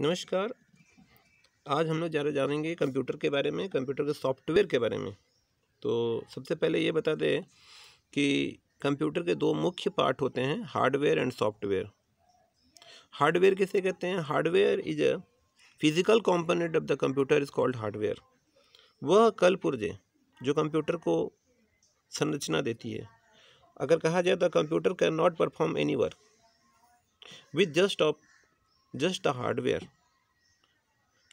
नमस्कार आज हम लोग ज़्यादा जानेंगे कंप्यूटर के बारे में कंप्यूटर के सॉफ्टवेयर के बारे में तो सबसे पहले ये बता दें कि कंप्यूटर के दो मुख्य पार्ट होते हैं हार्डवेयर एंड सॉफ्टवेयर हार्डवेयर किसे कहते हैं hardware is a physical component of the computer is called hardware वह कल पुर्जे जो कंप्यूटर को संरचना देती है अगर कहा जाए द तो computer can not perform any work with just of just a hardware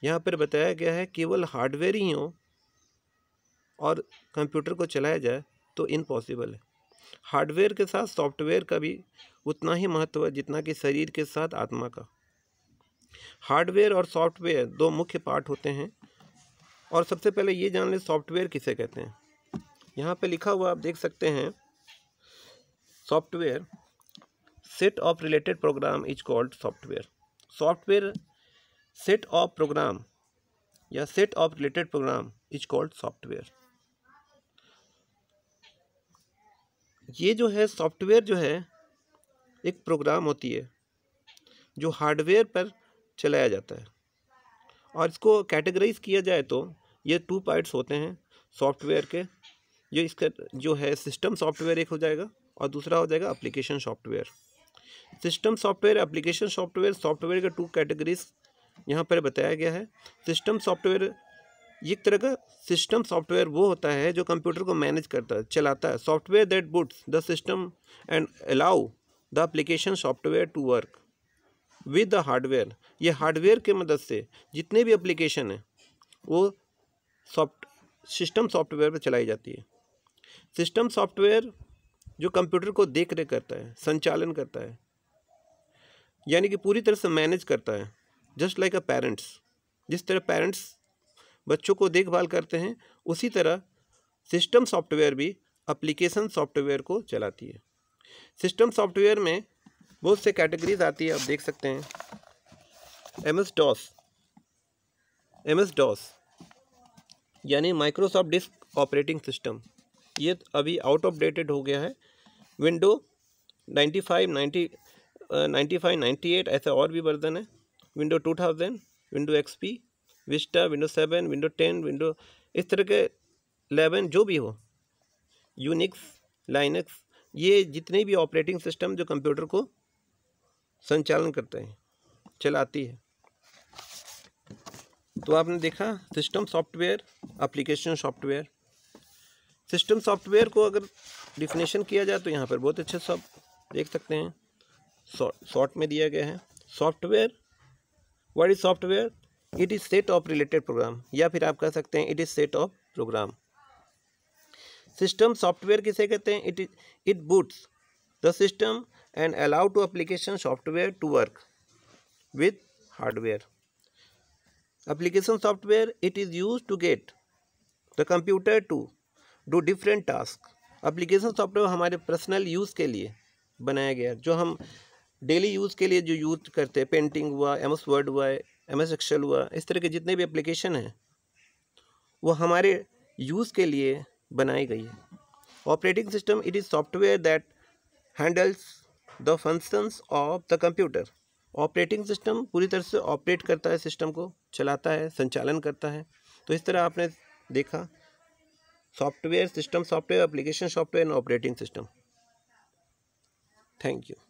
यहाँ पर बताया गया है केवल हार्डवेयर ही हो और कंप्यूटर को चलाया जाए तो इम्पॉसिबल है हार्डवेयर के साथ सॉफ्टवेयर का भी उतना ही महत्व है जितना कि शरीर के साथ आत्मा का हार्डवेयर और सॉफ्टवेयर दो मुख्य पार्ट होते हैं और सबसे पहले ये जान लें सॉफ्टवेयर किसे कहते हैं यहाँ पे लिखा हुआ आप देख सकते हैं software set of related program is called software software set of program या set of related program is called software ये जो है सॉफ्टवेयर जो है एक प्रोग्राम होती है जो हार्डवेयर पर चलाया जाता है और इसको कैटेगराइज किया जाए तो ये टू पार्ट्स होते हैं सॉफ्टवेयर के जो इसका जो है सिस्टम सॉफ्टवेयर एक हो जाएगा और दूसरा हो जाएगा application software system software application software software का टू कैटेगरीज यहाँ पर बताया गया है सिस्टम सॉफ्टवेयर एक तरह का सिस्टम सॉफ्टवेयर वो होता है जो कंप्यूटर को मैनेज करता है चलाता है software that boots the system and allow the application software to work with the hardware ये हार्डवेयर के मदद से जितने भी एप्लीकेशन हैं वो सॉफ्ट सिस्टम सॉफ्टवेयर पर चलाई जाती है सिस्टम सॉफ्टवेयर जो कंप्यूटर को देख रेख करता है संचालन करता है यानी कि पूरी तरह से मैनेज करता है जस्ट लाइक अ पेरेंट्स जिस तरह पेरेंट्स बच्चों को देखभाल करते हैं उसी तरह सिस्टम सॉफ्टवेयर भी अप्लीकेशन सॉफ्टवेयर को चलाती है सिस्टम सॉफ्टवेयर में बहुत से कैटेगरीज आती है आप देख सकते हैं M S DOS M S DOS यानी माइक्रोसॉफ्ट डिस्क ऑपरेटिंग सिस्टम ये अभी आउट ऑफ डेटेड हो गया है window ninety five ninety ninety five ninety eight ऐसे और भी वर्जन है window two thousand window X P Vista window seven window ten window इस तरह के एलेवन जो भी हो यूनिक्स लाइनक्स ये जितने भी ऑपरेटिंग सिस्टम जो कंप्यूटर को संचालन करते हैं चलाती है तो आपने देखा system software application software system software को अगर डिफिनेशन किया जाए तो यहाँ पर बहुत अच्छे सब देख सकते हैं शॉर्ट में दिया गया है software what is software it is set of related program या फिर आप कह सकते हैं it is set of program system software किसे कहते हैं it is it boots the system and allow to application software to work with hardware application software it is use to get the computer to do different task application software हमारे personal use के लिए बनाया गया है जो हम daily use के लिए जो यूज़ करते हैं पेंटिंग हुआ एम एस वर्ड हुआ एम एस एक्सल हुआ इस तरह के जितने भी एप्लीकेशन हैं वो हमारे यूज़ के लिए बनाई गई है operating system it is software that handles the functions of the computer operating system पूरी तरह से ऑपरेट करता है सिस्टम को चलाता है संचालन करता है तो इस तरह आपने देखा software system software application software and operating system thank you